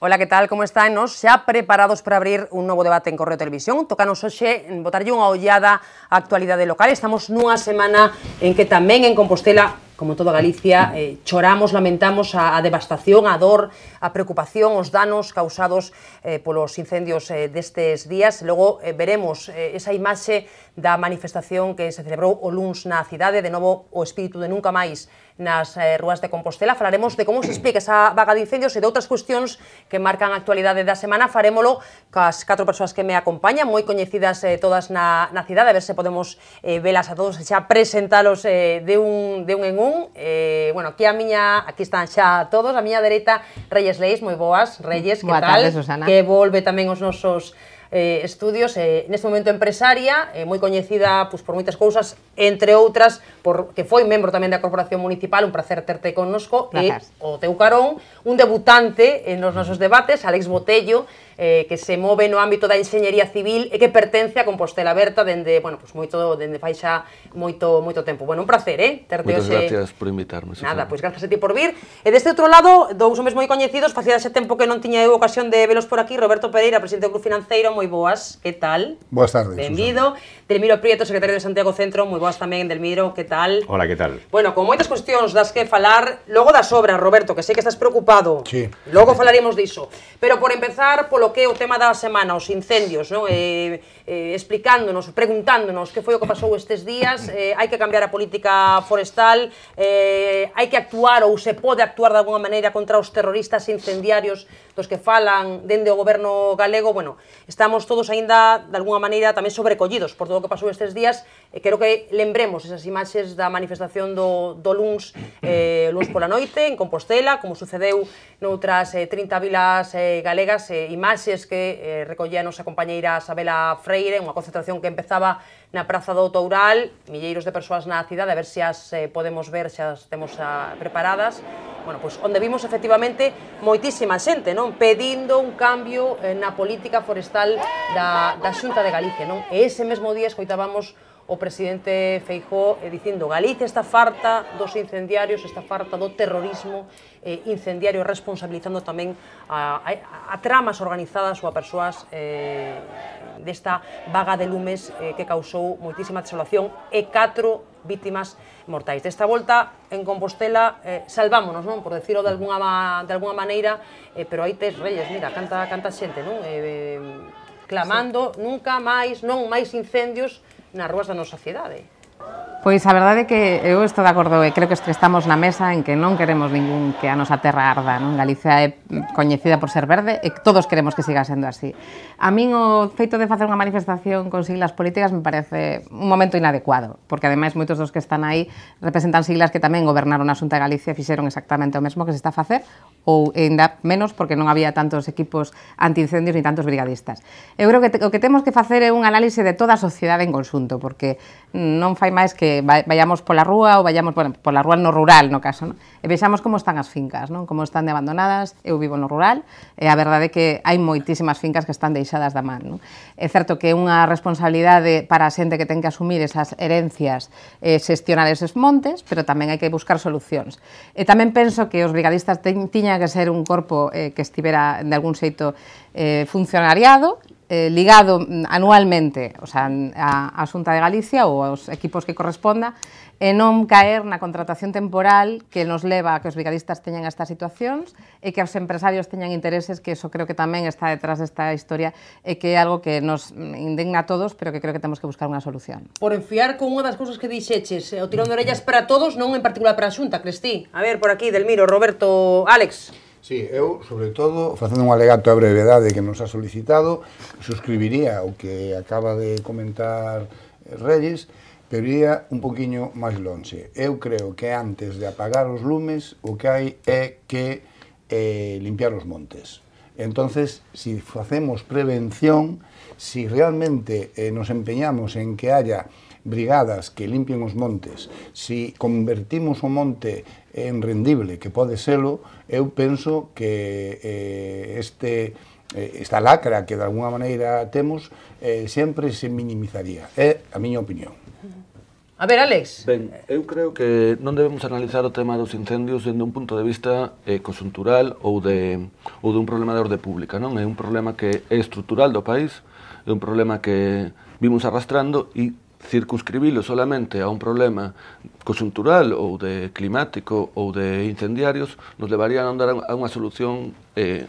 Ola, que tal, como están? Nos xa preparados para abrir un novo debate en Correo Televisión. Tocanos hoxe botarlle unha ollada á actualidade local. Estamos nunha semana en que tamén en Compostela, como toda Galicia, eh, choramos, lamentamos a, a devastación, a dor, a preocupación, os danos causados eh, polos incendios eh, destes días. Logo eh, veremos eh, esa imaxe da manifestación que se celebrou o luns na cidade, de novo o espírito de nunca máis nas eh, Rúas de Compostela. Falaremos de como se explica esa vaga de incendios e de outras cuestións que marcan a actualidade da semana. Farémolo cas catro persoas que me acompañan, moi coñecidas eh, todas na, na cidade, a ver se podemos eh, velas a todos e xa presentalos eh, de, un, de un en un. Eh, bueno, aquí a miña, aquí están xa todos, a miña dereita Reyes Leis, moi boas, Reyes, que Boa tal? Tarde, Susana. Que volve tamén os nosos eh, estudios, eh, neste momento empresaria, eh, moi coñecida pues, por moitas cousas, entre outras, por, que foi membro tamén da Corporación Municipal, un placer terte connosco, Placer. Eh, e o teu carón, un debutante en os nosos debates, Alex Botello, eh, que se move no ámbito da enxeñería civil e que pertence a Compostela Berta dende, bueno, pues moito dende fai xa moito moito tempo. Bueno, un placer, eh, terte Moitas gracias por invitarme. Nada, pois pues, grazas a ti por vir. E deste outro lado, dous homes moi coñecidos, facía xa tempo que non tiña eu ocasión de velos por aquí, Roberto Pereira, presidente do Club Financeiro, moi boas, que tal? Boas tardes. Benvido. Delmiro Prieto, secretario de Santiago Centro, moi boas tamén, Delmiro, que tal? Hola, que tal? Bueno, con moitas cuestións das que falar, logo das obras, Roberto, que sei que estás preocupado. Sí. Logo falaremos diso. Pero por empezar polo que é o tema da semana, os incendios, non? Eh, eh, explicándonos, preguntándonos que foi o que pasou estes días, eh, hai que cambiar a política forestal, eh, hai que actuar ou se pode actuar de alguna maneira contra os terroristas incendiarios dos que falan dende o goberno galego, bueno, estamos todos aínda de alguna maneira tamén sobrecollidos por todo o que pasou estes días, e eh, quero que lembremos esas imaxes da manifestación do, do Luns, eh, Luns pola noite, en Compostela, como sucedeu noutras eh, 30 vilas eh, galegas, eh, imaxes que eh, recollía a nosa compañeira Sabela Frey, Ferreira unha concentración que empezaba na Praza do Toural, milleiros de persoas na cidade, a ver se as eh, podemos ver, se as temos a, ah, preparadas, bueno, pois onde vimos efectivamente moitísima xente, non? Pedindo un cambio eh, na política forestal da, da Xunta de Galicia, non? E ese mesmo día escoitábamos o presidente Feijó eh, dicindo Galicia está farta dos incendiarios, está farta do terrorismo eh, incendiario, responsabilizando tamén a, a, a tramas organizadas ou a persoas eh, desta vaga de lumes eh, que causou moitísima desolación e catro vítimas mortais. Desta volta, en Compostela, eh, salvámonos, non? Por decirlo de alguna, de alguna maneira, eh, pero aí tes reyes, mira, canta, canta xente, non? Eh, eh, clamando, sí. nunca máis, non máis incendios, nas rúas da nosa cidade. Pois a verdade é que eu estou de acordo e creo que estamos na mesa en que non queremos ningún que a nosa terra arda, non? Galicia é coñecida por ser verde e todos queremos que siga sendo así. A min o feito de facer unha manifestación con siglas políticas me parece un momento inadecuado, porque ademais moitos dos que están aí representan siglas que tamén gobernaron a Xunta de Galicia e fixeron exactamente o mesmo que se está a facer ou ainda menos porque non había tantos equipos antiincendios ni tantos brigadistas. Eu creo que o que temos que facer é un análise de toda a sociedade en conxunto, porque non fai máis que vayamos pola rúa ou vayamos, bueno, pola rúa no rural, no caso, no? e vexamos como están as fincas, non? como están de abandonadas, eu vivo no rural, e a verdade é que hai moitísimas fincas que están deixadas da man. Non? É certo que é unha responsabilidade para a xente que ten que asumir esas herencias eh, xestionar eses montes, pero tamén hai que buscar solucións. E tamén penso que os brigadistas tiña que ser un corpo eh, que estivera de algún xeito eh, funcionariado, eh, ligado mm, anualmente o sea, a, a Xunta de Galicia ou aos equipos que corresponda e non caer na contratación temporal que nos leva a que os brigadistas teñan estas situacións e que os empresarios teñan intereses que eso creo que tamén está detrás desta historia e que é algo que nos mm, indigna a todos pero que creo que temos que buscar unha solución. Por enfiar con unha das cousas que dixeches, eh, o tirón de orellas para todos, non en particular para a Xunta, Cristi. A ver, por aquí, Delmiro, Roberto, Alex. Sí, eu, sobre todo, facendo un alegato a brevedade que nos ha solicitado, suscribiría o que acaba de comentar Reyes, pero iría un poquinho máis longe. Eu creo que antes de apagar os lumes, o que hai é que eh, limpiar os montes. Entonces, si facemos prevención, si realmente eh, nos empeñamos en que haya brigadas que limpien os montes, si convertimos o monte é enrendible, que pode selo, eu penso que eh, este eh, esta lacra que de alguna maneira temos eh, sempre se minimizaría. É a miña opinión. A ver, Alex. Ben, eu creo que non debemos analizar o tema dos incendios dende un punto de vista eh, conjuntural ou de ou dun problema de orde pública, non? É un problema que é estrutural do país, é un problema que vimos arrastrando e circunscribilo solamente a un problema coyuntural ou de climático ou de incendiarios nos levaría a dar a unha solución eh,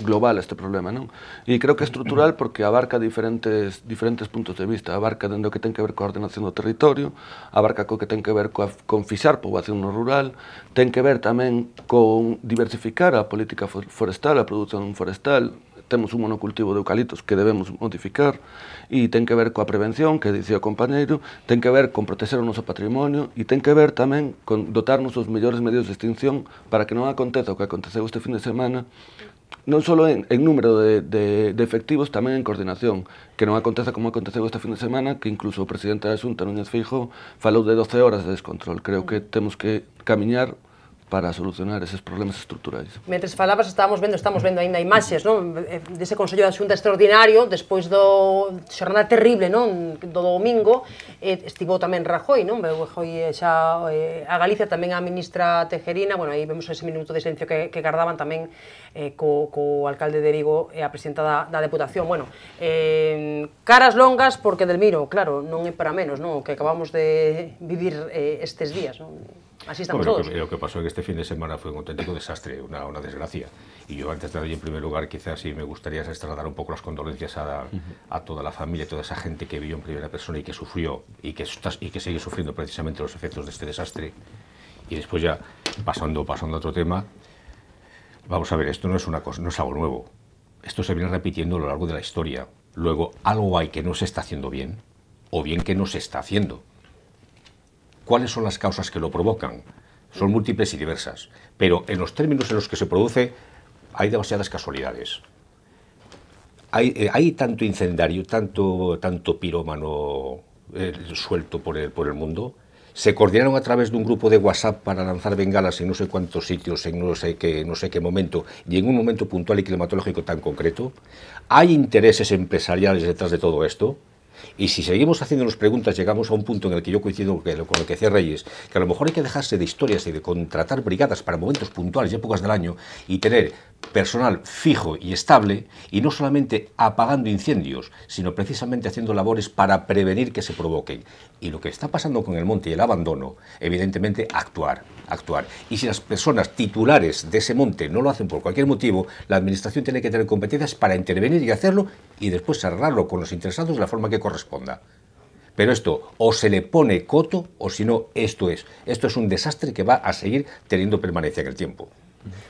global a este problema, non? E creo que é estrutural porque abarca diferentes diferentes puntos de vista, abarca dende o que ten que ver coa ordenación do territorio, abarca co que ten que ver coa con fixar poboación no rural, ten que ver tamén con diversificar a política forestal, a produción forestal, temos un monocultivo de eucaliptos que debemos modificar e ten que ver coa prevención, que dicía o compañeiro, ten que ver con proteger o noso patrimonio e ten que ver tamén con dotarnos os mellores medios de extinción para que non aconteza o que aconteceu este fin de semana non só en, en número de, de, de efectivos, tamén en coordinación, que non aconteza como aconteceu esta fin de semana, que incluso o presidente da Xunta, Núñez Fijo, falou de 12 horas de descontrol. Creo que temos que camiñar para solucionar eses problemas estruturais. Mentres falabas, estábamos vendo, estamos vendo aínda imaxes, non? Dese Consello da Xunta extraordinario, despois do xornada terrible, non? Do domingo, eh, estivo tamén Rajoy, non? Veu Rajoy xa eh, a Galicia, tamén a ministra Tejerina, bueno, aí vemos ese minuto de silencio que, que gardaban tamén eh, co, co alcalde de Vigo e a presidenta da, da Deputación. Bueno, eh, caras longas porque del miro, claro, non é para menos, non? O que acabamos de vivir eh, estes días, non? Lo, que, lo que, pasó en este fin de semana fue un auténtico desastre, una, desgracia. Y yo antes de nada, en primer lugar, quizás sí me gustaría trasladar un poco las condolencias a, a, toda la familia, toda esa gente que vivió en primera persona y que sufrió y que, y que sigue sufriendo precisamente los efectos de este desastre. Y después ya, pasando, pasando a otro tema, vamos a ver, esto no es, una cosa, no es algo nuevo. Esto se viene repitiendo a lo largo de la historia. Luego, algo hay que no se está haciendo bien, o bien que no se está haciendo cuáles son las causas que lo provocan. Son múltiples y diversas, pero en los términos en los que se produce hay demasiadas casualidades. Hay, eh, tanto incendiario, tanto, tanto pirómano eh, suelto por el, por el mundo, se coordinaron a través de un grupo de WhatsApp para lanzar bengalas en no sé cuántos sitios, en no sé qué, no sé qué momento, y en un momento puntual y climatológico tan concreto. Hay intereses empresariales detrás de todo esto. Y si seguimos haciéndonos preguntas, llegamos a un punto en el que yo coincido con, lo que decía Reyes, que a lo mejor hay que dejarse de historias y de contratar brigadas para momentos puntuales y épocas del año y tener personal fijo y estable y no solamente apagando incendios, sino precisamente haciendo labores para prevenir que se provoquen. Y lo que está pasando con el monte y el abandono, evidentemente actuar, actuar. Y si las personas titulares de ese monte no lo hacen por cualquier motivo, la administración tiene que tener competencias para intervenir y hacerlo y después cerrarlo con los interesados de la forma que corresponda. Pero esto o se le pone coto o si no, esto es. Esto es un desastre que va a seguir teniendo permanencia en el tiempo.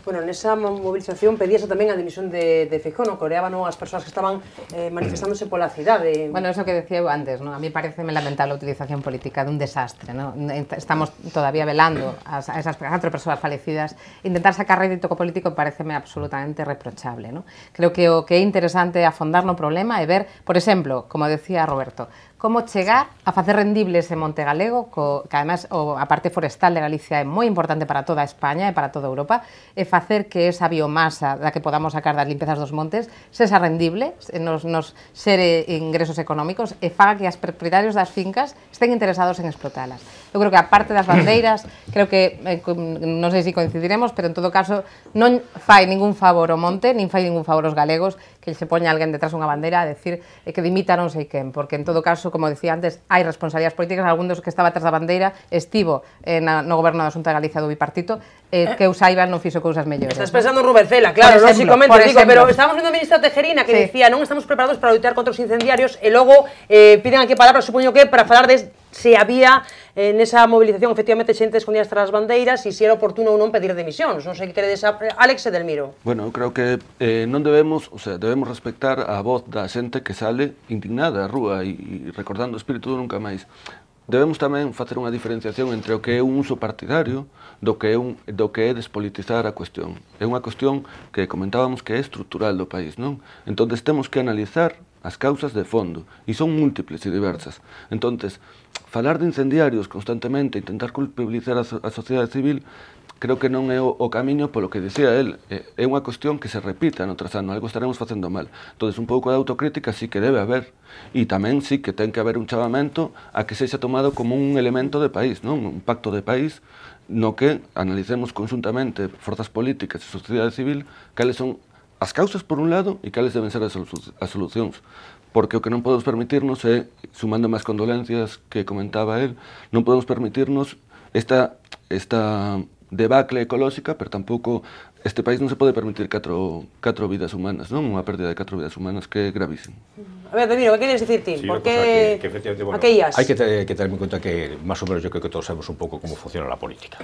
Bueno, en esa movilización pedías también a dimisión de, de Feijóo, Coreaban a las personas que estaban eh, manifestándose manifestándose la ciudad. Eh. Bueno, eso que decía antes, ¿no? a mí parece lamentable la utilización política de un desastre. ¿no? Estamos todavía velando a, esas cuatro personas fallecidas. Intentar sacar rédito político parece absolutamente reprochable. ¿no? Creo que es interesante afondarnos problema y ver, por ejemplo, como decía Roberto, como chegar a facer rendible ese monte galego, co, que además o, a parte forestal de Galicia é moi importante para toda España e para toda Europa, e facer que esa biomasa da que podamos sacar das limpezas dos montes sexa rendible, nos, nos xere ingresos económicos e faga que as propietarios das fincas estén interesados en explotalas. Eu creo que a parte das bandeiras, creo que, eh, non sei se coincidiremos, pero en todo caso non fai ningún favor ao monte, nin fai ningún favor aos galegos que se poña alguén detrás unha bandera a decir eh, que dimita non sei quen, porque en todo caso, como decía antes, hai responsabilidades políticas, algún dos que estaba atrás da bandeira estivo eh, na, no goberno da Xunta de Galicia do bipartito, eh, eh. que eu saiba non fixo cousas mellores. Estás pensando en Cela, claro, por exemplo, lógicamente, por digo, pero estábamos vendo a ministra Tejerina que sí. dicía non estamos preparados para loitar contra os incendiarios e logo eh, piden aquí palabras, palabra, supoño que, para falar de se había eh, nesa movilización efectivamente xente escondía tras as bandeiras e se era oportuno ou non pedir demisións. Non sei que credes a eh, Alex Edelmiro. Bueno, eu creo que eh, non debemos, o sea, debemos respectar a voz da xente que sale indignada á rúa e, e recordando o espírito do nunca máis debemos tamén facer unha diferenciación entre o que é un uso partidario do que é, un, do que é despolitizar a cuestión. É unha cuestión que comentábamos que é estructural do país, non? Entón, temos que analizar as causas de fondo, e son múltiples e diversas. Entonces, falar de incendiarios constantemente, intentar culpabilizar a, a sociedade civil, creo que non é o, camiño polo que decía el, é, unha cuestión que se repita no tras algo estaremos facendo mal. Entonces, un pouco de autocrítica sí que debe haber, e tamén sí que ten que haber un chamamento a que sexa tomado como un elemento de país, non un pacto de país no que analicemos conjuntamente forzas políticas e sociedade civil cales son Las causas por un lado y cuáles deben ser las soluciones. Porque lo que no podemos permitirnos sumando más condolencias que comentaba él, no podemos permitirnos esta, esta debacle ecológica, pero tampoco este país no se puede permitir cuatro cuatro vidas humanas, una una pérdida de cuatro vidas humanas que gravísimo A ver, Damiro, ¿qué quieres decir ti? que, tener en cuenta que, más o menos, yo creo que todos sabemos un poco cómo funciona la política.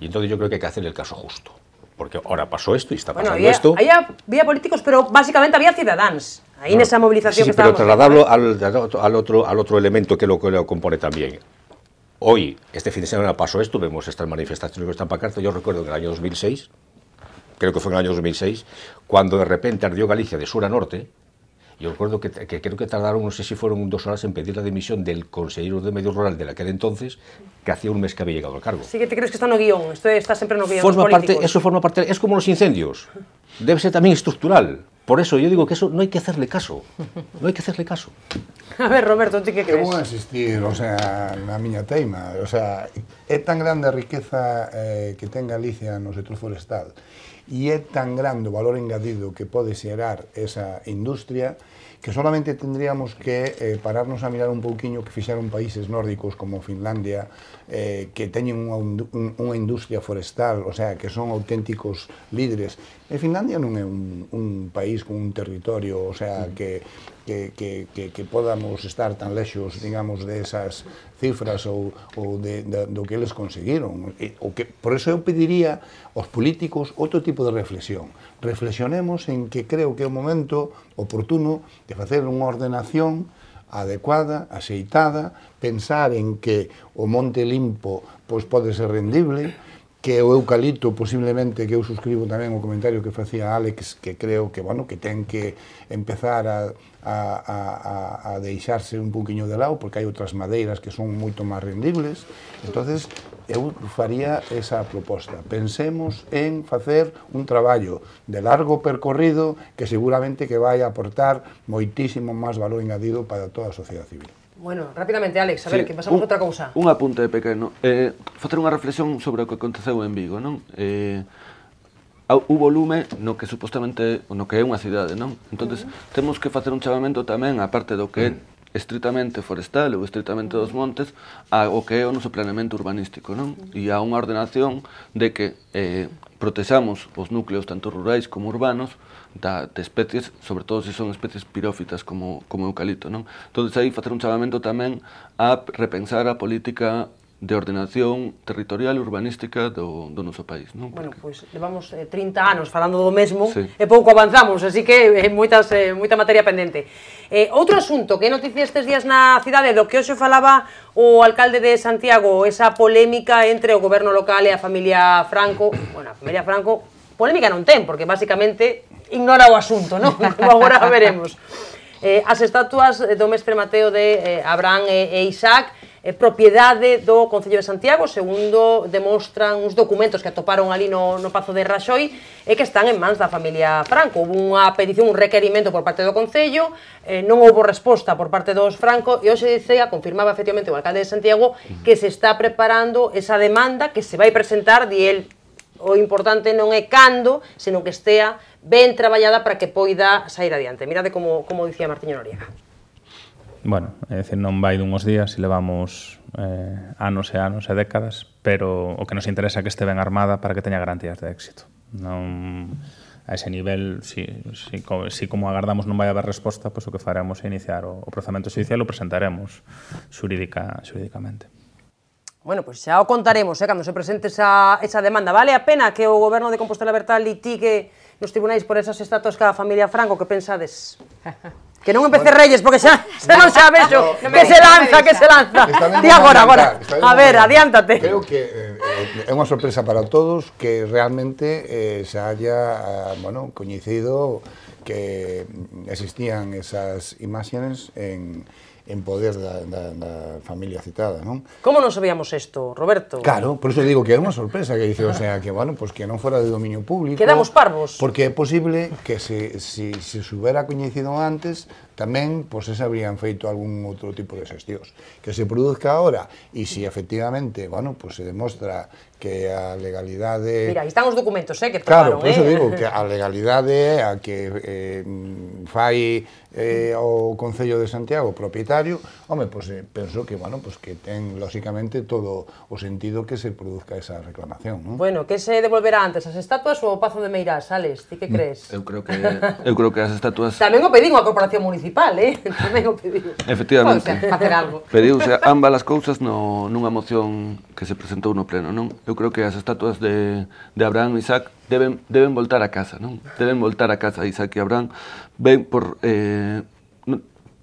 Y entonces yo creo que hay que hacer el caso justo. Porque ahora pasó esto y está pasando esto. Había, había, políticos, pero básicamente había ciudadanos. Ahí en ah, esa movilización sí, pero trasladarlo ¿eh? al, otro, al otro elemento que lo, que lo compone también. Hoy, este fin de semana pasó esto, vemos estas manifestaciones están para pancarta. Yo recuerdo que en el año 2006, creo que fue en el año 2006, cuando de repente ardió Galicia de sur a norte, yo recuerdo que, creo que tardaron, no sé si fueron dos horas en pedir la dimisión del consejero de medio rural de la que era entonces, que hacía un mes que había llegado al cargo. Sí que te crees que está no guión, esto está siempre no guión. Forma parte, eso forma parte, es como los incendios, debe ser también estructural. Por eso yo digo que eso no hay que hacerle caso, no hay que hacerle caso. A ver, Roberto, ¿tú qué crees? voy a insistir, o sea, la miña teima, o sea, es tan grande riqueza eh, que tenga Galicia no forestal e é tan grande o valor engadido que pode xerar esa industria que solamente tendríamos que eh, pararnos a mirar un pouquiño que fixeron países nórdicos como Finlandia eh, que teñen unha, un, unha industria forestal, o sea, que son auténticos líderes. E Finlandia non é un, un país con un territorio, o sea, que, que, que, que, que podamos estar tan lexos, digamos, de esas cifras ou, ou de, de, do que eles conseguiron. E, o que, por eso eu pediría aos políticos outro tipo de reflexión. Reflexionemos en que creo que é o momento oportuno de facer unha ordenación adecuada, aceitada, pensar en que o monte limpo pois, pode ser rendible, que o eucalipto posiblemente que eu suscribo tamén o comentario que facía Alex que creo que bueno que ten que empezar a, a, a, a deixarse un poquinho de lado porque hai outras madeiras que son moito máis rendibles entonces eu faría esa proposta pensemos en facer un traballo de largo percorrido que seguramente que vai aportar moitísimo máis valor engadido para toda a sociedade civil Bueno, rápidamente, Alex, a ver, sí, que pasamos un, outra cousa. Un apunte pequeno. Eh, facer unha reflexión sobre o que aconteceu en Vigo, non? Eh, hubo lume no que supostamente no que é unha cidade, non? Entonces, uh -huh. temos que facer un chamamento tamén a parte do que é estritamente forestal ou estritamente dos montes ao que é o noso planeamento urbanístico, non? E a unha ordenación de que eh, protexamos os núcleos tanto rurais como urbanos da, de especies, sobre todo se son especies pirófitas como, como eucalipto. Non? Entón, aí facer un chamamento tamén a repensar a política de ordenación territorial e urbanística do, do noso país. Non? Porque... Bueno, pois pues, levamos eh, 30 anos falando do mesmo sí. e pouco avanzamos, así que eh, moitas, eh, moita materia pendente. Eh, outro asunto que noticia estes días na cidade do que hoxe falaba o alcalde de Santiago, esa polémica entre o goberno local e a familia Franco, bueno, a familia Franco, polémica non ten, porque basicamente ignora o asunto, non? Agora veremos. Eh, as estatuas eh, do mestre Mateo de eh, Abraham e, e Isaac é eh, propiedade do Concello de Santiago, segundo demostran uns documentos que atoparon ali no, no Pazo de Raxoi, e que están en mans da familia Franco. Houve unha petición, un requerimento por parte do Concello, eh, non houve resposta por parte dos Franco, e hoxe dicea, confirmaba efectivamente o alcalde de Santiago, que se está preparando esa demanda que se vai presentar, di el, o importante non é cando, senón que estea ben traballada para que poida sair adiante. Mirade como, como dicía Martiño Noriega. Bueno, é dicir, non vai dunhos días e levamos eh, anos e anos e décadas, pero o que nos interesa é que este ben armada para que teña garantías de éxito. Non a ese nivel, si, si, como, si como agardamos non vai haber resposta, pois pues, o que faremos é iniciar o, o procedimento judicial o presentaremos xurídica, xurídicamente. Bueno, pois pues xa o contaremos, eh, cando se presente esa, esa demanda. Vale a pena que o goberno de Compostela Berta litigue nos tribunais por esas estatuas cada familia Franco, que pensades? Que non empece bueno, Reyes, porque xa, xa non xa vexo, no, que se lanza, que se lanza. Di agora, agora. A ver, adiántate. Creo que eh, é eh, unha sorpresa para todos que realmente eh, se haya, eh, bueno, coñecido que existían esas imágenes en en poder da, da, da familia citada, non? Como non sabíamos isto, Roberto? Claro, por iso digo que é unha sorpresa que dice, o sea, que bueno, pues que non fora de dominio público. Quedamos parvos. Porque é posible que se se se subera coñecido antes, tamén pois pues, se habrían feito algún outro tipo de xestións. Que se produzca agora e se efectivamente, bueno, pois pues, se demostra que a legalidade... Mira, aí están os documentos, eh, que tomaron, Claro, por iso eh? digo que a legalidade é a que eh, fai eh, o Concello de Santiago propietario, home, pois pues, eh, penso que, bueno, pues que ten, lóxicamente, todo o sentido que se produzca esa reclamación, ¿no? Bueno, que se devolverá antes, as estatuas ou o Pazo de Meirás, Alex? Ti que crees? Eu creo que eu creo que as estatuas... Tamén o pedín a Corporación Municipal, eh? Tamén o pedín. Efectivamente. Pois, eh, facer algo. ambas as cousas no, nunha moción que se presentou no pleno, non? Eu creo que as estatuas de, de Abraham e Isaac deben, deben voltar a casa, non? Deben voltar a casa, Isaac e Abraham. Ven por... Eh,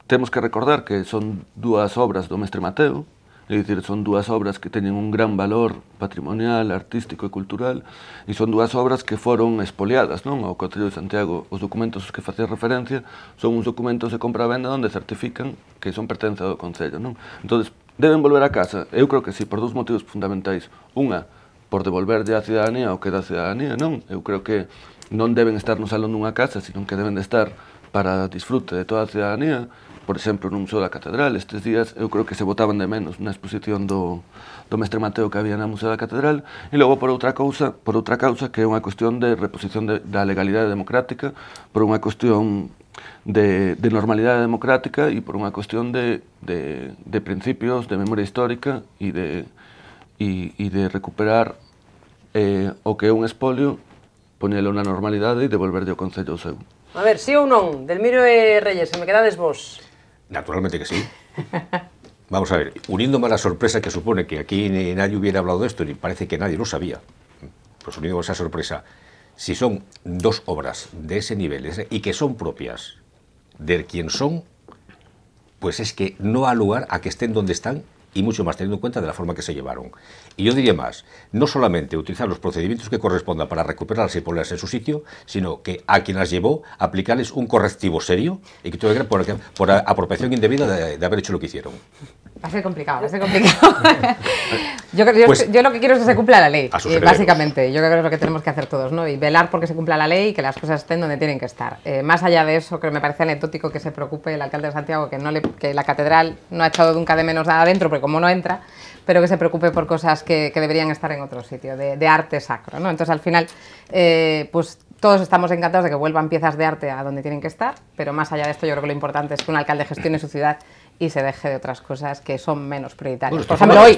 temos que recordar que son dúas obras do mestre Mateo, é dicir, son dúas obras que teñen un gran valor patrimonial, artístico e cultural, e son dúas obras que foron espoliadas, non? Ao Cotillo de Santiago, os documentos aos que facía referencia son uns documentos de compra-venda onde certifican que son pertenza do Concello, non? Entón, deben volver a casa, eu creo que sí, por dous motivos fundamentais. Unha, por devolverlle á cidadanía o que da cidadanía, non? Eu creo que non deben estar no salón dunha casa, sino que deben de estar para disfrute de toda a cidadanía, por exemplo, nun só da catedral. Estes días eu creo que se votaban de menos na exposición do, do mestre Mateo que había na Museo da Catedral e logo por outra causa, por outra causa que é unha cuestión de reposición de, da legalidade democrática, por unha cuestión de, de normalidade democrática e por unha cuestión de, de, de principios, de memoria histórica e de, y, de recuperar eh, o que un espolio, ponerle una normalidad y e devolverle o Concello A ver, sí ou non? Delmiro e Reyes, se me quedades vos. Naturalmente que sí. Vamos a ver, uniéndome a la sorpresa que supone que aquí nadie hubiera hablado de esto, y parece que nadie lo sabía, pues unido a esa sorpresa, si son dos obras de ese nivel y que son propias de quien son, pues es que no ha lugar a que estén donde están y mucho más teniendo en cuenta de la forma que se llevaron. Y yo diría más, no solamente utilizar los procedimientos que correspondan para recuperar y ponerlas en su sitio, sino que a quien las llevó aplicarles un correctivo serio y que tuve por, por apropiación indebida de, haber hecho lo que hicieron. Va a ser complicado, va a ser complicado. Pues yo, lo que quiero es que se cumpla la ley, eh, básicamente. Yo creo que es lo que tenemos que hacer todos, ¿no? Y velar porque se cumpla la ley y que las cosas estén donde tienen que estar. Eh, más allá de eso, creo que me parece anecdótico que se preocupe el alcalde de Santiago que, no que la catedral no ha echado nunca de menos nada adentro, pero como no entra, pero que se preocupe por cosas que, deberían estar en otro sitio, de, arte sacro, ¿no? Entonces al final, eh, pues todos estamos encantados de que vuelvan piezas de arte a donde tienen que estar, pero más allá de esto yo creo que lo importante es que un alcalde gestione su ciudad y se deje de otras cosas que son menos prioritarias. hoy.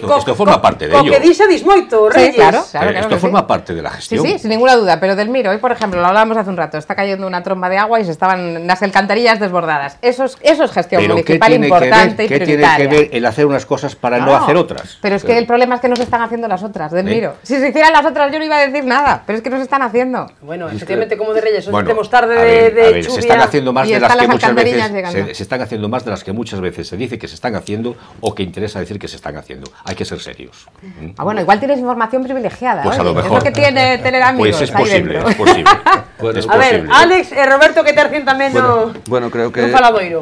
parte de ello. que dice dismoito, Reyes. claro, eh, esto forma parte de la gestión. Sí, sin ninguna duda. Pero del Miro, hoy, por ejemplo, lo hablábamos hace un rato, está cayendo una tromba de agua y se estaban las alcantarillas desbordadas. Eso es, eso gestión municipal importante y ¿qué tiene que ver el hacer unas cosas para no, hacer otras? Pero es que el problema es que no se están haciendo las otras, del ¿Eh? Miro. Si se hicieran las otras yo no iba a decir nada, pero es que no se están haciendo. Bueno, efectivamente, como de Reyes, bueno, tarde de, de Se están haciendo más de las que se están haciendo más de las que muchas veces se dice que se están haciendo o que interesa decir que se están haciendo. Hay que ser serios. Ah, ¿Mm? bueno, igual tienes información privilegiada. Pues a lo mejor. Es lo que tiene tener amigos. Pues es posible, es posible. es a ver, Alex, eh, Roberto, ¿qué te también? bueno, bueno, creo que,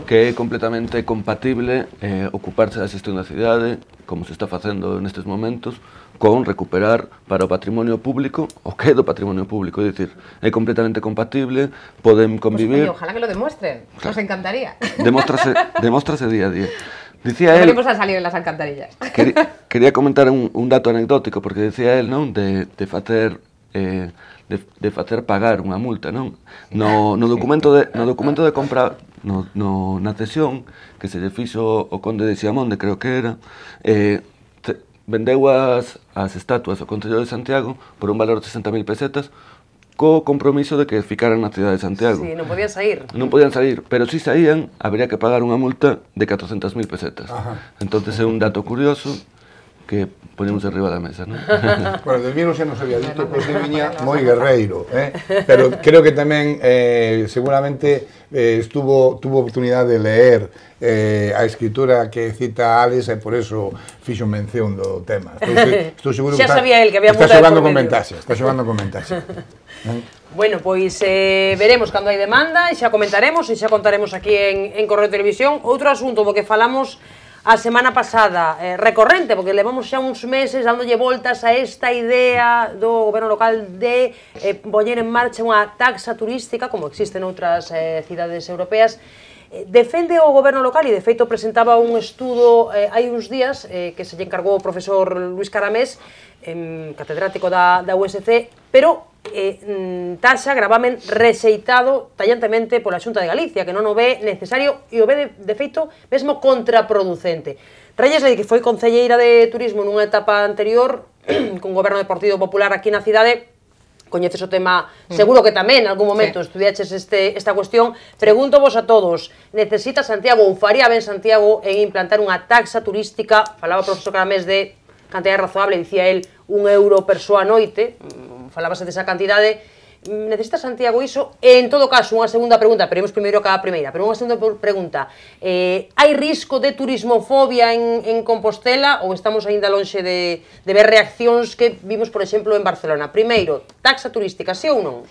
que es completamente compatible eh, ocuparse gestión de la ciudad... Eh, como se está haciendo en estos momentos, con recuperar para o patrimonio público o que é do patrimonio público, é dicir, é completamente compatible, poden pois, convivir... Pues, oye, ojalá que lo demuestren, claro. nos encantaría. Demóstrase, demóstrase día a día. Dicía él, a salir en las alcantarillas. Quería, quería comentar un, un dato anecdótico, porque decía él, non, de, de facer eh, de, de facer pagar unha multa, non? No, no documento de no documento de compra no, no, na cesión que se lle fixo o conde de Xiamonde, creo que era, eh, vendeguas las estatuas O Concello de Santiago por un valor de 60.000 pesetas Con compromiso de que ficaran la ciudad de Santiago. Sí, no podían salir no podían salir pero si salían, habría que pagar una multa de 400.000 pesetas. Entonces es un dato curioso que ponemos arriba da mesa, non? bueno, de Miro xa nos había dito que se viña moi guerreiro, eh? pero creo que tamén eh, seguramente eh, estuvo tuvo oportunidade de leer eh, a escritura que cita Alex e eh, por eso fixo mención do tema. Estou, estou seguro xa que sabía el que había está xogando con ventaxe, está xogando con ventaxe. ¿Eh? Bueno, pois eh, veremos cando hai demanda e xa comentaremos e xa contaremos aquí en, en Correo Televisión. Outro asunto do que falamos a semana pasada eh, recorrente, porque levamos xa uns meses dándolle voltas a esta idea do goberno local de eh, poñer en marcha unha taxa turística, como existe outras eh, cidades europeas, eh, defende o goberno local e de feito presentaba un estudo eh, hai uns días eh, que se lle encargou o profesor Luis Caramés, eh, catedrático da, da USC, pero eh, mm, taxa gravamen rexeitado tallantemente pola Xunta de Galicia, que non o ve necesario e o ve de, de feito mesmo contraproducente. Reyes que foi concelleira de turismo nunha etapa anterior con goberno do Partido Popular aquí na cidade, coñeces o tema, mm. seguro que tamén, en algún momento, sí. estudiaches este, esta cuestión. Pregunto vos a todos, necesita Santiago ou faría ben Santiago en implantar unha taxa turística, falaba o profesor cada mes de cantidad razoable, dicía el, un euro per súa noite, falabase desa cantidade, necesita Santiago iso? en todo caso, unha segunda pregunta, pero imos primeiro cada primeira, pero unha segunda pregunta. Eh, hai risco de turismofobia en, en Compostela ou estamos aínda lonxe de, de ver reaccións que vimos, por exemplo, en Barcelona? Primeiro, taxa turística, sí ou non?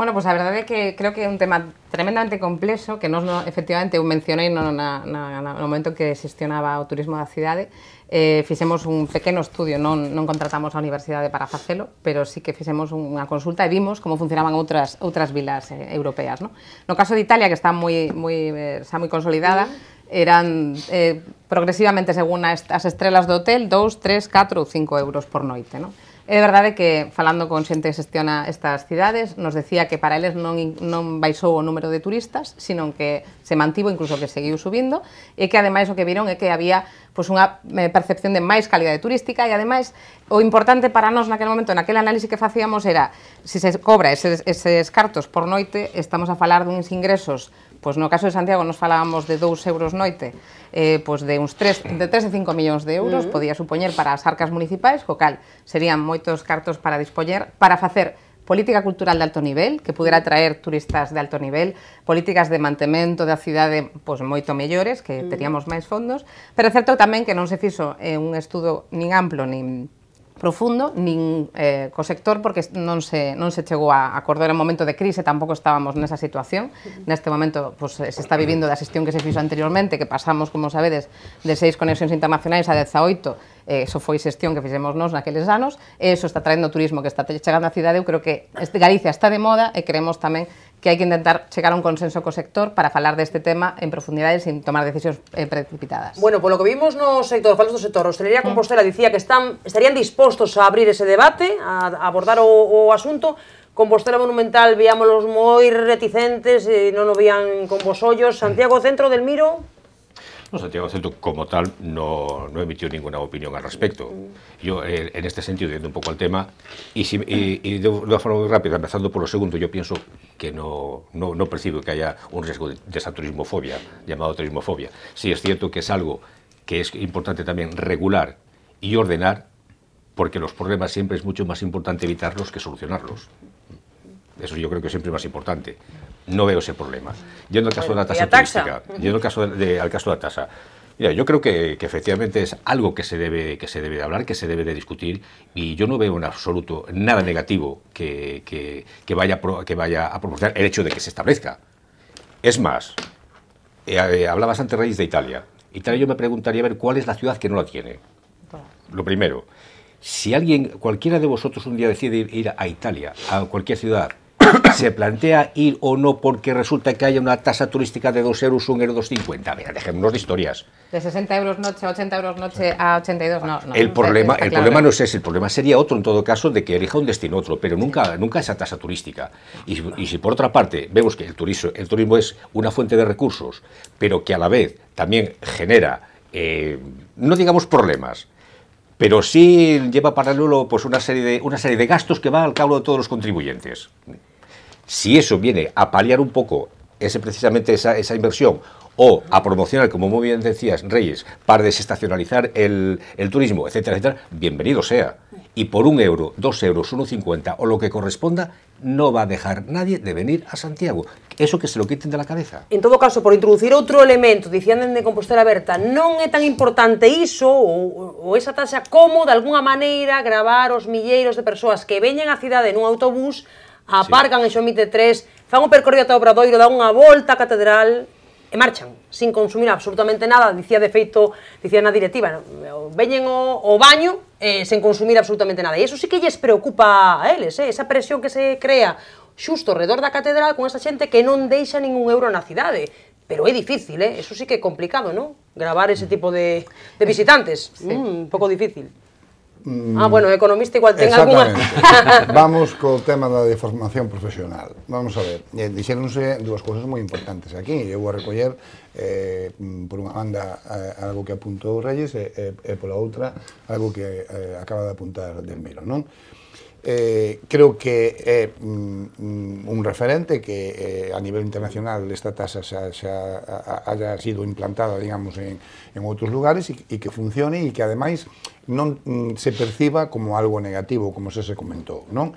Bueno, pues la verdad es que creo que es un tema tremendamente complejo, que no, efectivamente mencioné en no, na, momento que gestionaba o turismo de cidade, eh, fizemos un pequeño estudio, no contratamos a la Universidad para facelo, pero sí que hicimos una consulta y e vimos cómo funcionaban otras vilas eh, europeas. No, el caso de Italia, que está muy muy eh, consolidada, eran eh, progresivamente según las estrellas de hotel, 2, 3, 4 o 5 euros por noche, No? É verdade que, falando con gente que gestiona estas ciudades, nos decía que para ellos no non baixou o número de turistas, sino que se mantivo, incluso que seguiu subiendo, y e que además lo que vieron es que había pues, una eh, percepción de más calidad turística y e además o importante para en aquel momento, en aquel análisis que hacíamos, era si se cobra ese descartos por noite, estamos a falar unos ingresos Pois no caso de Santiago nos falábamos de 2 euros noite, eh, pois de uns 3, de 3 e 5 millóns de euros uh -huh. podía supoñer para as arcas municipais, co cal serían moitos cartos para dispoñer para facer política cultural de alto nivel, que pudera atraer turistas de alto nivel, políticas de mantemento da cidade pois moito mellores, que mm. teríamos máis fondos, pero é certo tamén que non se fixo eh, un estudo nin amplo nin profundo ni eh, co sector porque no se, llegó se a acordar en momento de crisis... ...tampoco estábamos en esa situación. ...en este momento pues, eh, se está viviendo la xestión que se hizo anteriormente, que pasamos, como sabedes, de seis conexiones internacionales a 18 Eh, eso foi xestión que fixemos nós naqueles anos, e eso está traendo turismo que está chegando á cidade, eu creo que este Galicia está de moda e creemos tamén que hai que intentar chegar a un consenso co sector para falar deste tema en profundidade sin tomar decisións eh, precipitadas. Bueno, polo que vimos no sector, falas do sector, Hostelería Compostela dicía que están estarían dispostos a abrir ese debate, a, abordar o, o asunto, Compostela Monumental viámoslos moi reticentes e eh, non o vían con vos ollos. Santiago Centro del Miro, No, Santiago como tal no, no, emitió ninguna opinión al respecto. Yo, eh, en este sentido, yendo un poco al tema, y, de una forma muy rápida, empezando por lo segundo, yo pienso que no, no, percibo que haya un riesgo de, de esa turismofobia, llamado turismofobia. Sí es cierto que es algo que es importante también regular y ordenar, porque los problemas siempre es mucho más importante evitarlos que solucionarlos. Eso yo creo que siempre es más importante. No veo ese problema. Yendo al caso de la tasa turística, al caso de, al caso de la tasa, yo creo que, efectivamente es algo que se, debe, que se debe de hablar, que se debe de discutir, y yo no veo en absoluto nada negativo que, vaya, que vaya a proporcionar el hecho de que se establezca. Es más, eh, eh, hablabas antes, Reyes, de Italia. Italia yo me preguntaría a ver cuál es la ciudad que no la tiene. Lo primero, si alguien, cualquiera de vosotros un día decide ir a Italia, a cualquier ciudad, se plantea ir o no porque resulta que haya una tasa turística de 2 euros, 1 euro, 2,50. Mira, dejémonos de historias. De 60 euros noche a 80 euros noche a 82, no. no el problema, el problema no es ese, el problema sería otro en todo caso de que elija un destino otro, pero nunca, nunca esa tasa turística. Y, si por otra parte vemos que el turismo, el turismo es una fuente de recursos, pero que a la vez también genera, eh, no digamos problemas, pero sí lleva paralelo pues una serie de una serie de gastos que va al cabo de todos los contribuyentes. Si eso viene a paliar un poco ese, precisamente esa, inversión o a promocionar, como muy bien decías, Reyes, para desestacionalizar el, turismo, etcétera, etcétera, bienvenido sea. Y por un euro, dos euros, uno cincuenta o lo que corresponda, no va a dejar nadie de venir a Santiago. Eso que se lo quiten de la cabeza. En todo caso, por introducir otro elemento, decían de Compostela Berta, no es tan importante eso o esa tasa como, de alguna manera, grabaros los milleiros de personas que a ciudad en un autobús aparcan sí. en Xomite 3, fan o percorrido ata o Obradoiro, dan unha volta á catedral e marchan, sin consumir absolutamente nada, dicía de feito, dicía na directiva, veñen o, o baño eh, sen consumir absolutamente nada. E iso sí que lles preocupa a eles, eh, esa presión que se crea xusto redor da catedral con esa xente que non deixa ningún euro na cidade. Pero é difícil, eh? eso sí que é complicado, non? Gravar ese tipo de, de eh, visitantes, sí. mm, un pouco difícil. Mm. Ah, bueno, economista igual ten alguna... Vamos co tema da deformación profesional. Vamos a ver, eh, dixéronse dúas cousas moi importantes aquí. Eu vou a recoller, eh, mm, por unha banda, eh, algo que apuntou Reyes e, e, e pola outra, algo que eh, acaba de apuntar Delmiro, non? Eh, Eh, creo que é mm, mm, un referente que eh, a nivel internacional esta tasa xa, xa a, haya sido implantada, digamos, en, en outros lugares e, e que funcione e que ademais non mm, se perciba como algo negativo, como se se comentou, non?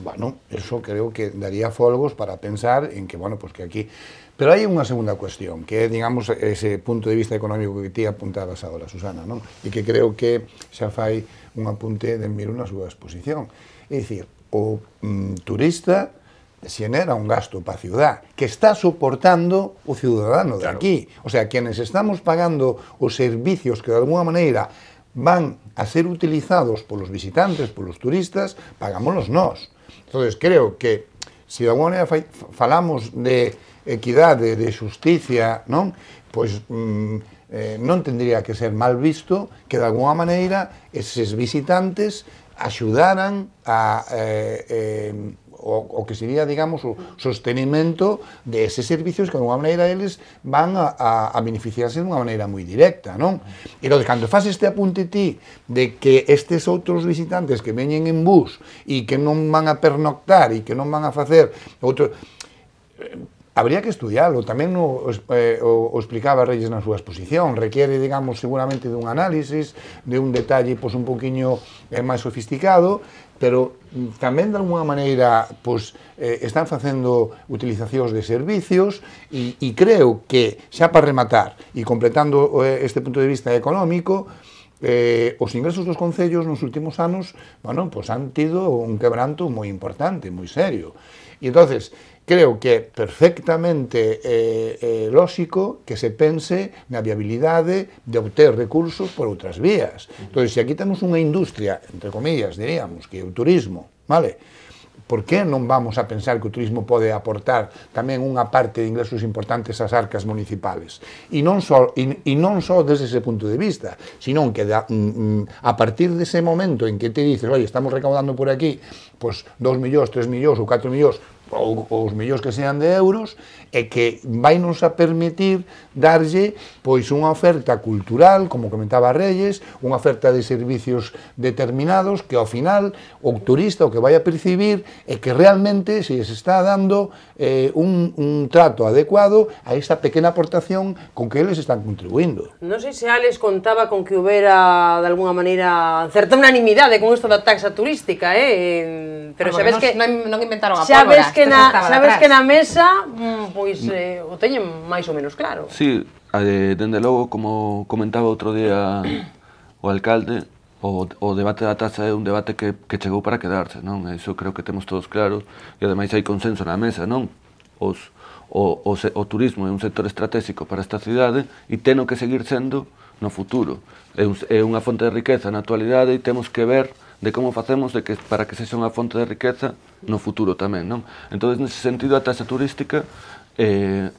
Bueno, eso creo que daría folgos para pensar en que, bueno, pues que aquí... Pero hai unha segunda cuestión, que é, digamos, ese punto de vista económico que ti apuntabas agora, Susana, non? E que creo que xa fai un apunte de Mir na súa exposición É dicir, o mm, turista xenera un gasto para a ciudad que está soportando o ciudadano de aquí. O sea, quienes estamos pagando os servicios que de alguna maneira van a ser utilizados polos visitantes, polos turistas, pagámoslos nós. Entonces creo que se si de alguna maneira falamos de equidade, de justicia, non? Pois mm, eh, non tendría que ser mal visto que de alguna maneira eses visitantes axudaran a eh, eh, o, o que sería, digamos, o sostenimento de eses servicios que, de unha maneira, eles van a, a, a beneficiarse unha maneira moi directa, non? E lo de cando faz este apunte ti de que estes outros visitantes que veñen en bus e que non van a pernoctar e que non van a facer outro Habría que estudialo, tamén o, eh, o, o explicaba Reyes na súa exposición, requiere, digamos, seguramente dun análisis, de un detalle pois, un poquinho eh, máis sofisticado, pero mm, tamén de alguna maneira pois, eh, están facendo utilizacións de servicios e, e creo que, xa para rematar, e completando eh, este punto de vista económico, eh, os ingresos dos concellos nos últimos anos, bueno, pois han tido un quebranto moi importante, moi serio. E entonces, creo que é perfectamente eh, eh, lóxico que se pense na viabilidade de obter recursos por outras vías. Entón, se aquí temos unha industria, entre comillas, diríamos, que é o turismo, vale? Por que non vamos a pensar que o turismo pode aportar tamén unha parte de ingresos importantes ás arcas municipales? E non só, e, e non só desde ese punto de vista, senón que da, mm, mm, a partir dese de momento en que te dices, oi, estamos recaudando por aquí pois, pues, 2 millóns, 3 millóns ou 4 millóns ou os mellores que sean de euros, e que vai nos a permitir darlle pois unha oferta cultural, como comentaba Reyes, unha oferta de servicios determinados que ao final o turista o que vai a percibir é que realmente se les está dando eh, un, un trato adecuado a esta pequena aportación con que eles están contribuindo. Non sei se Alex contaba con que houbera de alguna maneira certa unanimidade con isto da taxa turística, eh? pero ah, sabes que non inventaron a pólvora. ves que que na, sabes que na mesa, mm, pois, eh, o teñen máis ou menos claro. Sí, eh, dende logo, como comentaba outro día o alcalde, o, o debate da taxa é un debate que, que chegou para quedarse, non? Iso creo que temos todos claros, e ademais hai consenso na mesa, non? Os, o, o, o turismo é un sector estratégico para esta cidade e teno que seguir sendo no futuro. É, un, é unha fonte de riqueza na actualidade e temos que ver de como facemos de que para que sexa unha fonte de riqueza no futuro tamén, non? Entón, nese sentido, a taxa turística eh,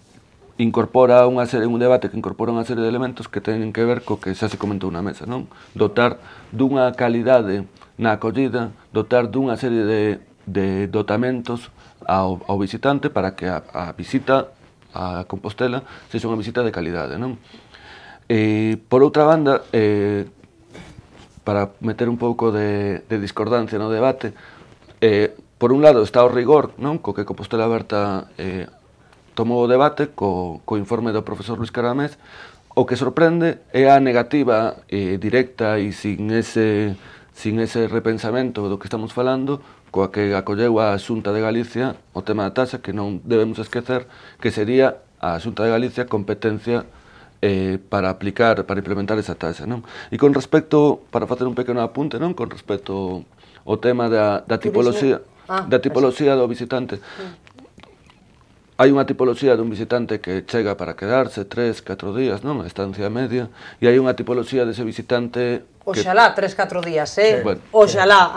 incorpora unha serie, un debate que incorpora unha serie de elementos que teñen que ver co que xa se comentou na mesa, non? Dotar dunha calidade na acollida, dotar dunha serie de, de dotamentos ao, ao visitante para que a, a visita a Compostela sexa unha visita de calidade, non? E, por outra banda, eh, para meter un pouco de, de discordancia no debate, eh, por un lado está o rigor, non, co que Compostela Aberta eh, tomou o debate co, co informe do profesor Luis Caramés, o que sorprende é a negativa eh, directa e sin ese sin ese repensamento do que estamos falando, coa que acolleu a Xunta de Galicia o tema da taxa, que non debemos esquecer que sería a Xunta de Galicia competencia eh, para aplicar, para implementar esa taxa, non? E con respecto, para facer un pequeno apunte, non? Con respecto ao tema da, da tipoloxía, ah, da tipoloxía do visitante. Hai unha tipoloxía dun visitante que chega para quedarse tres, catro días, non? A estancia media. E hai unha tipoloxía dese visitante Oxalá, tres, catro días, eh? Sí. Bueno, Oxalá.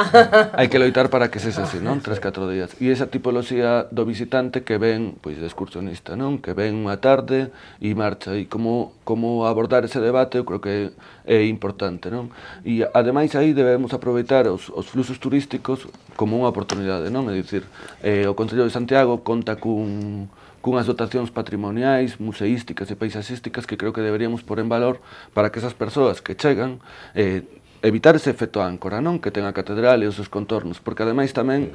Hai que loitar para que sexa así, non? Tres, catro días. E esa tipoloxía do visitante que ven, pois, de excursionista, non? Que ven unha tarde e marcha. E como, como abordar ese debate, eu creo que é importante, non? E, ademais, aí debemos aproveitar os, os fluxos turísticos como unha oportunidade, non? É dicir, eh, o Concello de Santiago conta cun cunhas dotacións patrimoniais, museísticas e paisaxísticas que creo que deberíamos pôr en valor para que esas persoas que chegan eh, evitar ese efecto áncora, non? Que ten a catedral e os seus contornos, porque ademais tamén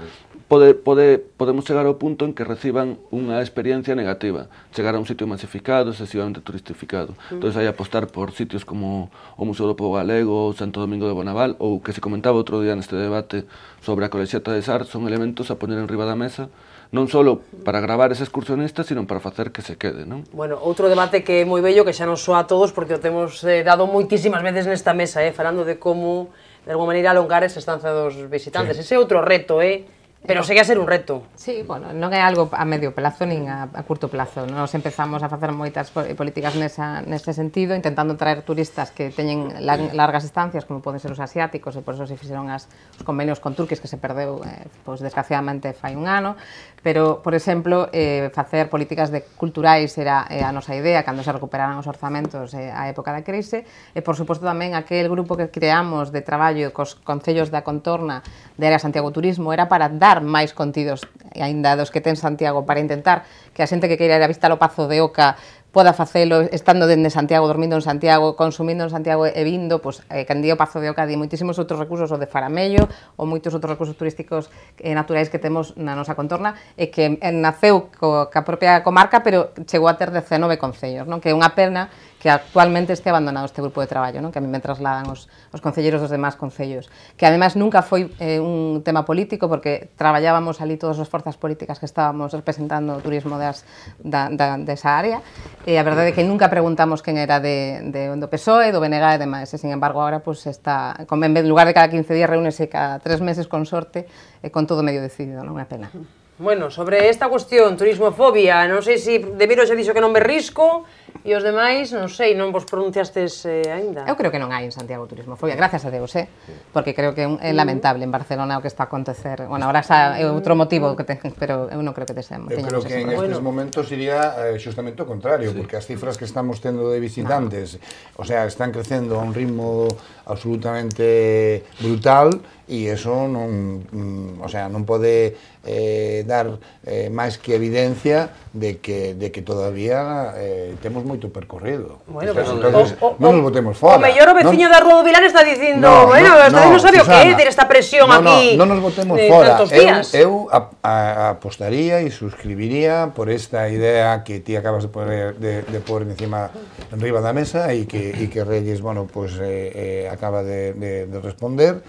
pode, pode, podemos chegar ao punto en que reciban unha experiencia negativa, chegar a un sitio masificado, excesivamente turistificado. Mm. Entón, hai apostar por sitios como o Museo do Povo Galego, o Santo Domingo de Bonaval, ou que se comentaba outro día neste debate sobre a colexiata de Sar, son elementos a poner en riba da mesa non só para gravar eses excursionista, sino para facer que se quede, non? Bueno, outro debate que é moi bello, que xa non soa a todos, porque o temos eh, dado moitísimas veces nesta mesa, eh, falando de como, de alguma maneira, alongar esa estancia dos visitantes. Sí. Ese é outro reto, eh? Pero segue a ser un reto. Sí, bueno, non é algo a medio plazo nin a, a curto plazo. Nos empezamos a facer moitas políticas nesa, nese sentido, intentando traer turistas que teñen largas estancias, como poden ser os asiáticos, e por eso se fixeron as, os convenios con Turquís que se perdeu, eh, pois, desgraciadamente, fai un ano. Pero, por exemplo, eh, facer políticas de culturais era eh, a nosa idea cando se recuperaran os orzamentos eh, a época da crise. E, por suposto, tamén aquel grupo que creamos de traballo cos concellos da contorna de área Santiago Turismo era para dar dar máis contidos aínda dos que ten Santiago para intentar que a xente que queira ir a vista ao Pazo de Oca poda facelo estando dende Santiago, dormindo en Santiago, consumindo en Santiago e vindo, pois, eh, o Pazo de Oca di moitísimos outros recursos, o de Faramello, ou moitos outros recursos turísticos eh, naturais que temos na nosa contorna, e que naceu co, ca propia comarca, pero chegou a ter 19 concellos, non? que é unha perna que actualmente esté abandonado este grupo de trabajo... ¿no? que a mí me trasladan los os de los demás concellos, que además nunca fue eh, un tema político porque trabajábamos allí todas las fuerzas políticas que estábamos representando turismo de esa área, la eh, verdad es que nunca preguntamos quién era de, de, do PSOE, ...de BNG e sin embargo ahora pues, está, en lugar de cada 15 días reúnese cada tres meses con sorte e con todo medio decidido, no Una pena. Bueno, sobre esta cuestión, turismofobia, sé si se Demiro he dicho que no me risco, E os demais, non sei, non vos pronunciastes eh, aínda. Eu creo que non hai en Santiago turismo fobia, gracias a Deus, eh? porque creo que é lamentable en Barcelona o que está a acontecer. Bueno, agora xa é outro motivo, que ten, pero eu non creo que tesemos. Eu creo que en estes bueno. momentos iría eh, justamente o contrario, sí. porque as cifras que estamos tendo de visitantes, no. o sea, están crecendo a un ritmo absolutamente brutal e eso non, mm, o sea, non pode eh, dar eh, máis que evidencia de que, de que todavía eh, temos moito percorrido. Bueno, pues, entonces, o, o, non nos botemos fora. O mellor o veciño non, da Rúa do Vilar está dicindo, no, bueno, no, no, non sabe o que é ter esta presión no, aquí. Non no nos botemos fora. Eu, eu a, a, apostaría e suscribiría por esta idea que ti acabas de poner, de, de poner encima, en riba da mesa e que, e que Reyes, bueno, pues, eh, eh, acaba de, de, de responder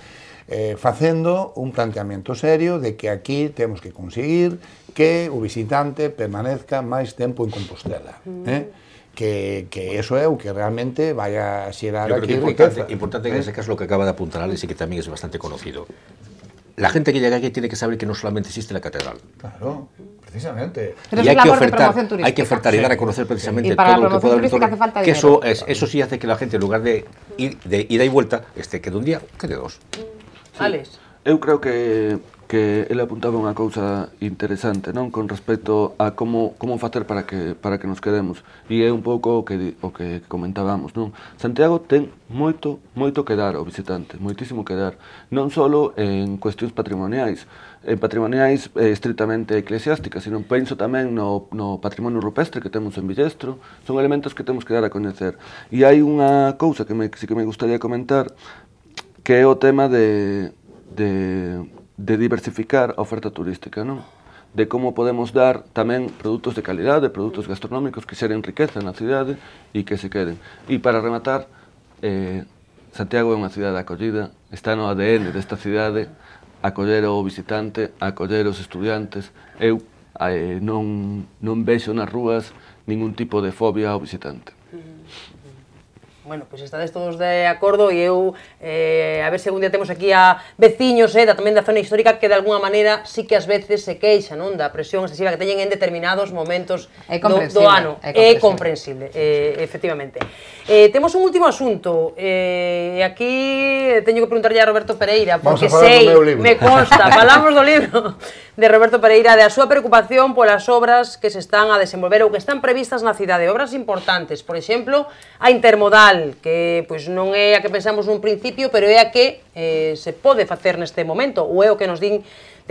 eh, facendo un planteamiento serio de que aquí tenemos que conseguir que un visitante permanezca ...más tiempo en Compostela. Mm. Eh? que, eso es o que realmente ...vaya a ser aquí importante, Importante en eh? ese caso lo que acaba de apuntar Alex y que también es bastante conocido. La gente que llega aquí tiene que saber que no solamente existe la catedral. Claro, precisamente. y hay que, ofertar, hay que ofertar y dar a conocer precisamente todo lo que pueda haber. que eso, eso sí hace que la gente, en lugar de ir de ida y vuelta, esté que un día que de dos. Sí. Alex. Eu creo que que ele apuntaba unha cousa interesante, non, con respecto a como como facer para que para que nos quedemos. E é un pouco o que o que comentábamos, non? Santiago ten moito moito que dar ao visitante, moitísimo que dar, non só en cuestións patrimoniais, en patrimoniais eh, estritamente eclesiásticas, sino penso tamén no, no patrimonio rupestre que temos en Villestro, son elementos que temos que dar a coñecer. E hai unha cousa que me, que me gustaría comentar, que é o tema de, de, de diversificar a oferta turística, non? de como podemos dar tamén produtos de calidade, produtos gastronómicos que xeren riqueza na cidade e que se queden. E para rematar, eh, Santiago é unha cidade acollida, está no ADN desta cidade, acoller o visitante, acoller os estudiantes. Eu eh, non, non vexo nas rúas ningún tipo de fobia ao visitante. Bueno, pois pues estades todos de acordo e eu, eh, a ver se algún día temos aquí a veciños eh, da, tamén da zona histórica que de alguna maneira sí que ás veces se queixa non da presión excesiva que teñen en determinados momentos do, do ano. É comprensible, é comprensible eh, efectivamente. Eh, temos un último asunto. Eh, aquí teño que preguntarlle a Roberto Pereira, porque sei, me consta, falamos do libro de Roberto Pereira, de a súa preocupación polas obras que se están a desenvolver ou que están previstas na cidade, obras importantes, por exemplo, a intermodal, real, que pois non é a que pensamos nun principio, pero é a que eh, se pode facer neste momento, ou é o que nos din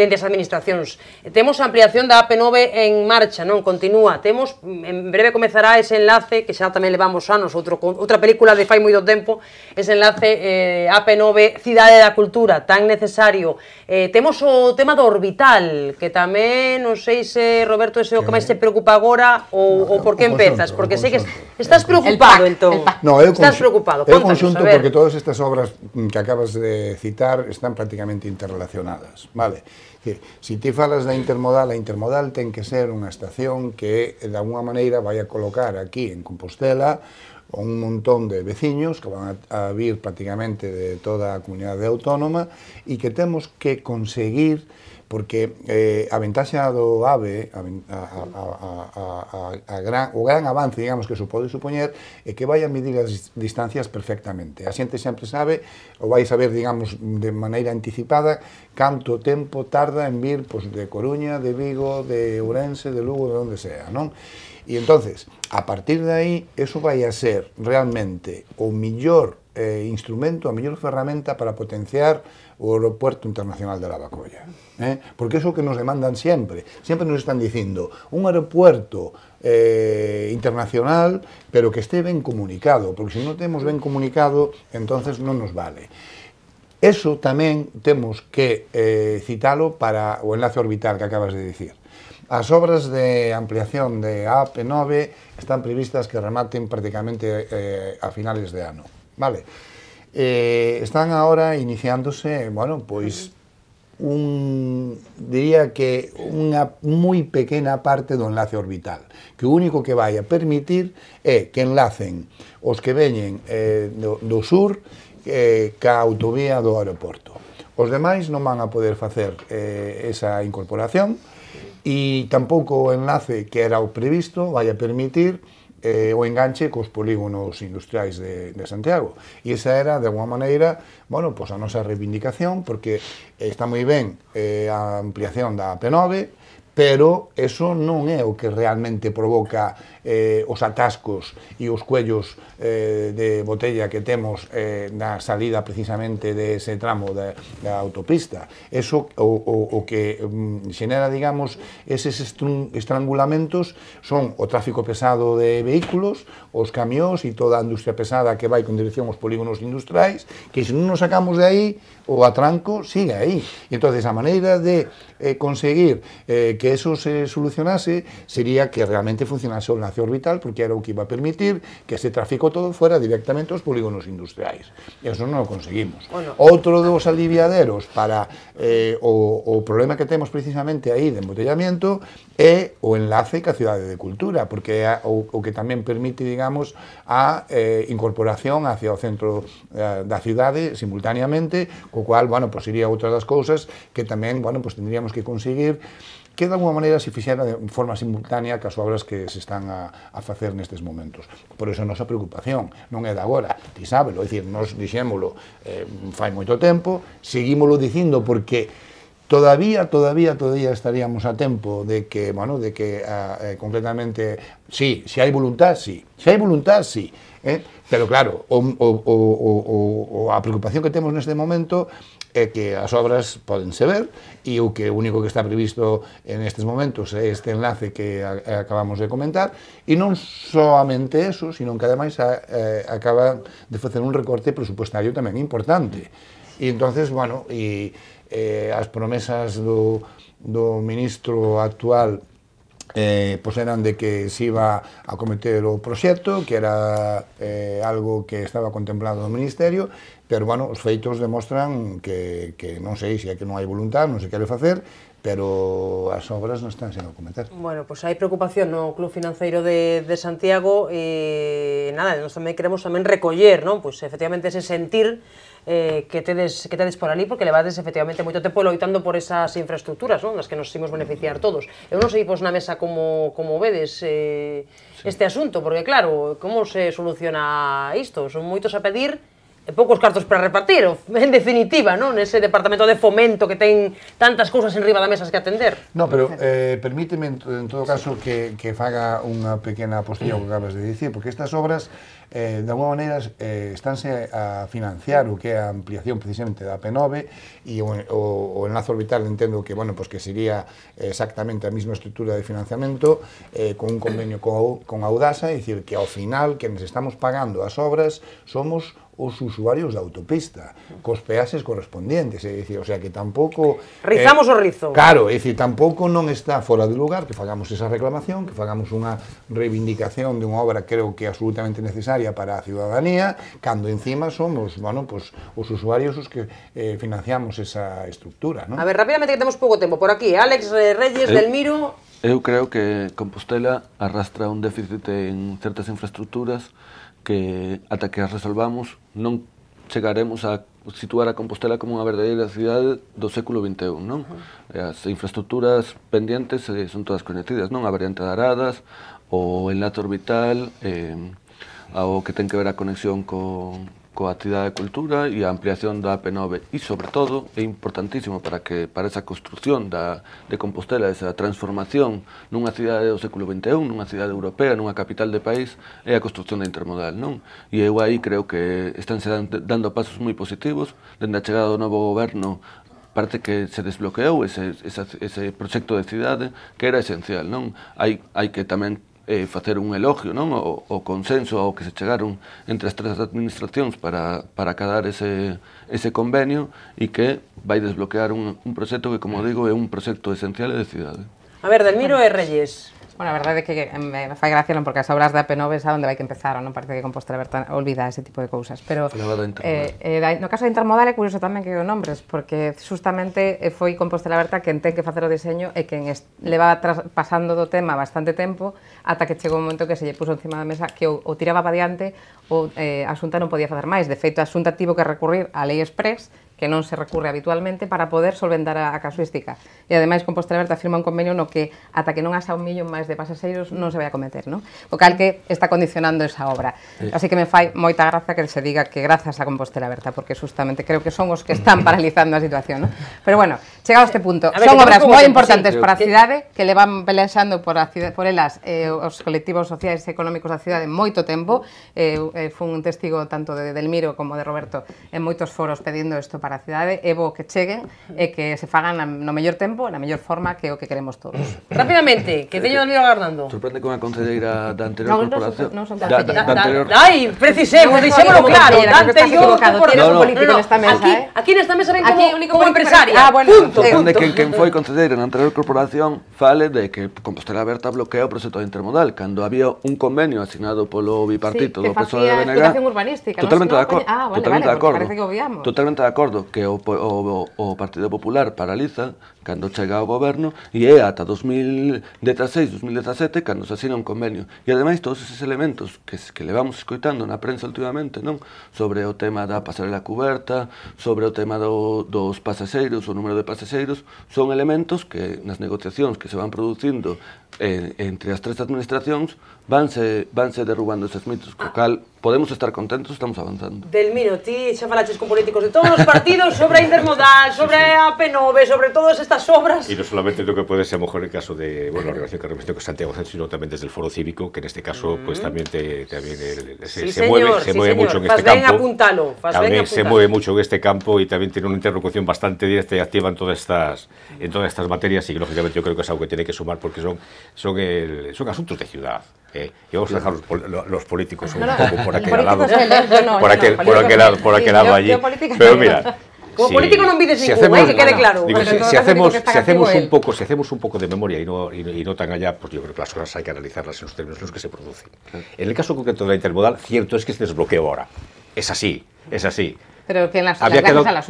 dende as administracións. Temos a ampliación da AP9 en marcha, non? Continúa. Temos, mm, en breve comezará ese enlace, que xa tamén levamos anos, outro, outra película de fai moito tempo, ese enlace eh, AP9 Cidade da Cultura, tan necesario. Eh, temos o tema do orbital, que tamén, non sei se Roberto ese o que máis se eh, preocupa agora ou, no, ou por que empezas, porque sei que estás preocupado, entón. No, eu estás preocupado. Eu conxunto porque todas estas obras mm, que acabas de citar están prácticamente interrelacionadas, vale? Se se ti falas da intermodal, a intermodal ten que ser unha estación que, de alguna maneira, vai a colocar aquí en Compostela un montón de veciños que van a vir prácticamente de toda a comunidade autónoma e que temos que conseguir porque eh, a ventaxa do AVE, a, a, a, a, gran, o gran avance, digamos, que supode supoñer, é que vai a medir as distancias perfectamente. A xente sempre sabe, ou vai saber, digamos, de maneira anticipada, canto tempo tarda en vir pois, de Coruña, de Vigo, de Ourense, de Lugo, de onde sea, non? E entonces, a partir de aí, eso vai a ser realmente o millor eh, instrumento, a mellor ferramenta para potenciar o aeropuerto internacional de la Bacolla eh? porque é o que nos demandan sempre. Sempre nos están dicindo un aeropuerto eh, internacional, pero que este ben comunicado, porque se non temos ben comunicado, entonces non nos vale. Eso tamén temos que eh, citalo para o enlace orbital que acabas de dicir. As obras de ampliación de AP9 están previstas que rematen prácticamente eh, a finales de ano. Vale. Eh, están ahora iniciándose, bueno, pois un, diría que unha moi pequena parte do enlace orbital, que o único que vai a permitir é que enlacen os que veñen eh, do, do sur eh, ca autovía do aeroporto. Os demais non van a poder facer eh, esa incorporación e tampouco o enlace que era o previsto vai a permitir eh, o enganche cos polígonos industriais de, de Santiago. E esa era, de alguma maneira, bueno, pois a nosa reivindicación, porque está moi ben eh, a ampliación da P9, pero eso non é o que realmente provoca eh, os atascos e os cuellos eh, de botella que temos eh, na salida precisamente de ese tramo da, da autopista. Eso o, o, o que mm, xenera, digamos, eses estrangulamentos son o tráfico pesado de vehículos, os camións e toda a industria pesada que vai con dirección aos polígonos industriais, que se non nos sacamos de aí, o atranco sigue aí. E entonces a maneira de eh, conseguir eh, que eso se solucionase sería que realmente funcionase o espacio orbital porque era o que iba a permitir que ese tráfico todo fuera directamente aos polígonos industriais. E eso non o conseguimos. Bueno, Outro dos aliviaderos para eh, o, o problema que temos precisamente aí de embotellamiento é o enlace ca cidade de cultura, porque é o, o que tamén permite, digamos, a eh, incorporación hacia o centro eh, da cidade simultáneamente, co cual, bueno, pues pois, iría outra das cousas que tamén, bueno, pues pois, tendríamos que conseguir que de alguna maneira se fixera de forma simultánea que as obras que se están a, a facer nestes momentos. Por iso a nosa preocupación non é de agora, ti sábelo, é dicir, nos dixémolo eh, fai moito tempo, seguímolo dicindo porque todavía, todavía, todavía estaríamos a tempo de que, bueno, de que a, eh, concretamente, sí, se hai voluntad, sí, se hai voluntad, sí, eh? pero claro, o, o, o, o, o, a preocupación que temos neste momento é que as obras poden se ver e o que o único que está previsto en estes momentos é este enlace que eh, acabamos de comentar e non soamente eso, sino que ademais a, eh, a, de facer un recorte presupuestario tamén importante. E entonces, bueno, e, eh, as promesas do, do ministro actual eh, pois eran de que se iba a cometer o proxecto, que era eh, algo que estaba contemplado no Ministerio, pero, bueno, os feitos demostran que, que non sei se é que non hai voluntad, non se quere facer, pero as obras non están sen documentar. Bueno, pois pues hai preocupación no Club Financeiro de, de Santiago e eh, nada, nós tamén queremos tamén recoller, non? Pois pues, efectivamente ese sentir eh, que, tedes, que tedes por ali, porque levades efectivamente moito tempo loitando por esas infraestructuras, non? das que nos ximos beneficiar todos. Eu non sei pois, na mesa como, como vedes eh, sí. este asunto, porque claro, como se soluciona isto? Son moitos a pedir, e poucos cartos para repartir, en definitiva, non? Ese departamento de fomento que ten tantas cousas en riba da mesa que atender. No, pero eh, permíteme, en todo caso, que, que faga unha pequena apostilla que acabas de dicir, porque estas obras eh, de alguma maneira eh, estánse a financiar o que é a ampliación precisamente da P9 e o, o, o enlazo orbital entendo que, bueno, pues que sería exactamente a mesma estrutura de financiamento eh, con un convenio co, con Audasa, é dicir que ao final que nos estamos pagando as obras somos os usuarios da autopista, cos peaxes correspondientes, é dicir, o sea que tampouco... Eh, Rizamos eh, o rizo. Claro, é dicir, tampouco non está fora de lugar que fagamos esa reclamación, que fagamos unha reivindicación de unha obra creo que absolutamente necesaria necesaria para a ciudadanía, cando encima somos, bueno, pues, os usuarios os que eh, financiamos esa estructura, ¿no? A ver, rápidamente que temos pouco tempo por aquí. Alex eh, Reyes eu, del Miro. Eu creo que Compostela arrastra un déficit en certas infraestructuras que ata que as resolvamos non chegaremos a situar a Compostela como unha verdadeira cidade do século XXI, non? As infraestructuras pendientes eh, son todas coñecidas, non? A variante de Aradas, o enlace orbital, eh, ao que ten que ver a conexión co, coa actividade de cultura e a ampliación da AP9 e, sobre todo, é importantísimo para que para esa construción da, de Compostela, esa transformación nunha cidade do século XXI, nunha cidade europea, nunha capital de país, é a construción da intermodal, non? E eu aí creo que estánse dando pasos moi positivos, dende a chegada do novo goberno parte que se desbloqueou ese, ese, ese proxecto de cidade que era esencial, non? Hai, hai que tamén eh, facer un elogio non o, o consenso ao que se chegaron entre as tres administracións para, para cadar ese, ese convenio e que vai desbloquear un, un proxecto que, como mm. digo, é un proxecto esencial de cidade. A ver, Delmiro e Reyes, Bueno, a verdade é que me fai gracia non porque as obras da P9 é onde vai que empezaron, non parece que Compostela Berta olvida ese tipo de cousas, pero eh, eh, no caso de Intermodal é curioso tamén que o nombres, porque justamente eh, foi Compostela Berta quen ten que facer o diseño e quen levaba pasando do tema bastante tempo ata que chegou un momento que se lle puso encima da mesa que o, o tiraba para diante ou eh, Asunta non podía facer máis. De feito, Asunta tivo que recurrir á Lei Express que non se recurre habitualmente para poder solventar a, a casuística. E ademais con Aberta firma un convenio no que ata que non asa un millón máis de pasaxeiros non se vai a cometer, non? O cal que está condicionando esa obra. Sí. Así que me fai moita graza que se diga que grazas a Compostela Berta, porque justamente creo que son os que están paralizando a situación, non? Pero bueno, Chegado a este punto. A ver, Son obras moi importantes sí, para a cidade que levan pelexando por a cidade, por elas eh, os colectivos sociais e económicos da cidade moito tempo. Eh, eh, fun testigo tanto de Delmiro como de Roberto en moitos foros pedindo isto para a cidade. e vou que cheguen e que se fagan no mellor tempo, na mellor forma que o que queremos todos. Rápidamente, que teño o agardando. Sorprende con a concedeira da anterior corporación. No, no da, da, da, anterior... Ai, precisemos, dixémolo claro. Da anterior corporación. aquí, aquí nesta mesa ven como, empresaria. Ah, bueno punto, é, onde quen, quen foi concelleiro na anterior corporación fale de que Compostela Aberta bloqueou o proxecto de intermodal, cando había un convenio asignado polo bipartito sí, do PSOE de BNG. Totalmente de acordo. Ah, vale, totalmente vale, de acordo. Parece que obviamos. Totalmente de acordo que o, o, o Partido Popular paraliza cando chega ao goberno e é ata 2016-2017 cando se asina un convenio. E ademais todos esos elementos que, que levamos escoitando na prensa últimamente, non? Sobre o tema da pasarela cuberta, sobre o tema do, dos pasaseiros, o número de pasaseiros, pasexeiros son elementos que nas negociacións que se van producindo eh, entre as tres administracións vanse, se derrubando esos mitos, Cocal. podemos estar contentos, estamos avanzando. Del ti chafalaches con políticos de todos los partidos sobre intermodal, sobre ap 9 sobre todas estas obras. Y no solamente lo que puede ser mejor el caso de, la relación que ha con Santiago Sánchez, sino también desde el foro cívico, que en este caso, pues este también, se, mueve, se mueve mucho en este campo. también se mueve mucho en este campo y también tiene una interlocución bastante directa y activa en todas estas, en todas estas materias y lógicamente yo creo que es algo que tiene que sumar porque son, son, son asuntos de ciudad. Eh, y vamos a dejar los, políticos un poco por aquel lado. por aquel, lado, allí. Pero mira, como político no olvides si hacemos, que claro. si, hacemos, si, hacemos, un ¿eh? poco, si hacemos un poco de memoria y no, y, no, tan allá, pues yo creo que las cosas hay que analizarlas en los términos en los que se producen. En el caso concreto de la intermodal, cierto es que se desbloqueó ahora. Es así, es así. Pero que en las había a la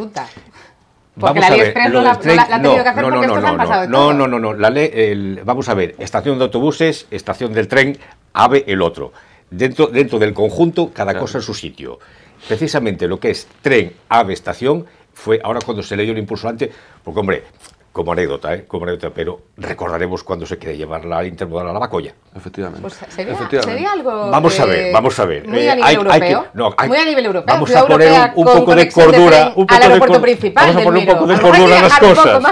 vamos la ley no, la, ha que hacer porque no, no, no, no, no, vamos a ver, estación de autobuses, estación del tren, AVE el otro. Dentro, dentro del conjunto, cada cosa en su sitio. Precisamente lo que es tren, AVE, estación, fue ahora cuando se leyó el impulso antes, porque hombre, como anécdota, ¿eh? como anécdota, pero recordaremos cuando se quiere llevar la intermodal a la Bacoya. Efectivamente. Pues, sería, algo. Vamos a ver, vamos a ver. Muy a eh, nivel hay, europeo. que, Vamos a poner un, poco de cordura. un poco al aeropuerto principal. Vamos a poner un poco de cordura las cosas.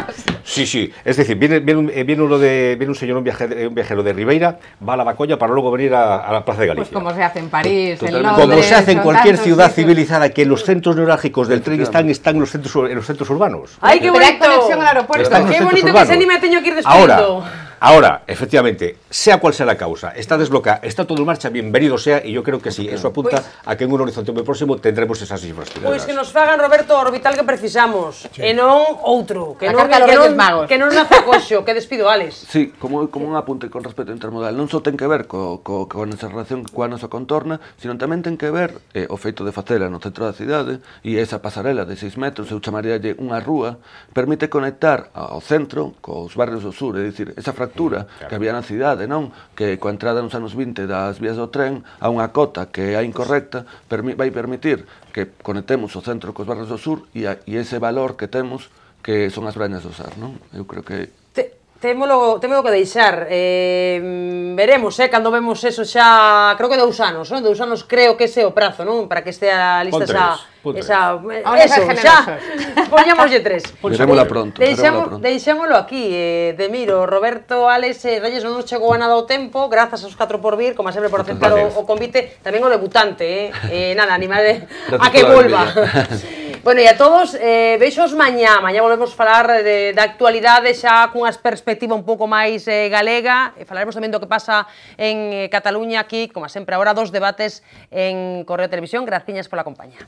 Sí, sí. Es decir, viene, viene, eh, viene de, viene un señor, un viajero, un viajero, de Ribeira, va a la Bacoya para luego venir a, la Plaza de pues Galicia. Pues como se hace en París, en Londres, Como se hace en cualquier ciudad civilizada, que los centros neurálgicos del tren están, están en, los centros, en los centros urbanos. hay que buena conexión al aeropuerto! Qué bonito que Ese anime ha tenido que ir despierto. Ahora, efectivamente, sea cual sea la causa, está desbloqueada, está todo en marcha, bienvenido sea, y yo creo que sí, eso apunta pues, a que en un horizonte muy próximo tendremos esas cifras. Pois que nos fagan, Roberto, orbital que precisamos, sí. e non outro, que a non, que non, magos. que non nace coxo, que despido Alex. Sí, como, como un apunte con respecto ao intermodal, non só ten que ver co, co, co esa relación coa nosa contorna, sino tamén ten que ver eh, o feito de facela no centro da cidade e esa pasarela de 6 metros, eu chamaríalle unha rúa, permite conectar ao centro cos barrios do sur, é dicir, esa fracción fractura claro. que había na cidade, non? Que coa entrada nos anos 20 das vías do tren a unha cota que é incorrecta permi vai permitir que conectemos o centro cos barrios do sur e, a, e ese valor que temos que son as brañas do Sar, non? Eu creo que Témolo, témolo que deixar. Eh, veremos, eh, cando vemos eso xa, creo que dous anos, non? Dous anos creo que ese é o prazo, non? Para que estea lista Ponte esa... Pon esa eh, eso, xa, poñámoslle tres. Veremosla pronto. Deixamo, deixámoslo aquí, eh, Demiro, Roberto, Álex eh, Reyes non nos chegou a nada o tempo, grazas aos 4 por vir, como sempre por aceptar o, o convite, tamén o debutante, eh? eh nada, animade a que volva. Bueno, e a todos, eh, vexos mañá. Mañá volvemos falar de, da actualidade xa cunhas perspectiva un pouco máis eh, galega. E falaremos tamén do que pasa en eh, Cataluña aquí, como sempre agora, dos debates en Correo Televisión. Graciñas pola compañía.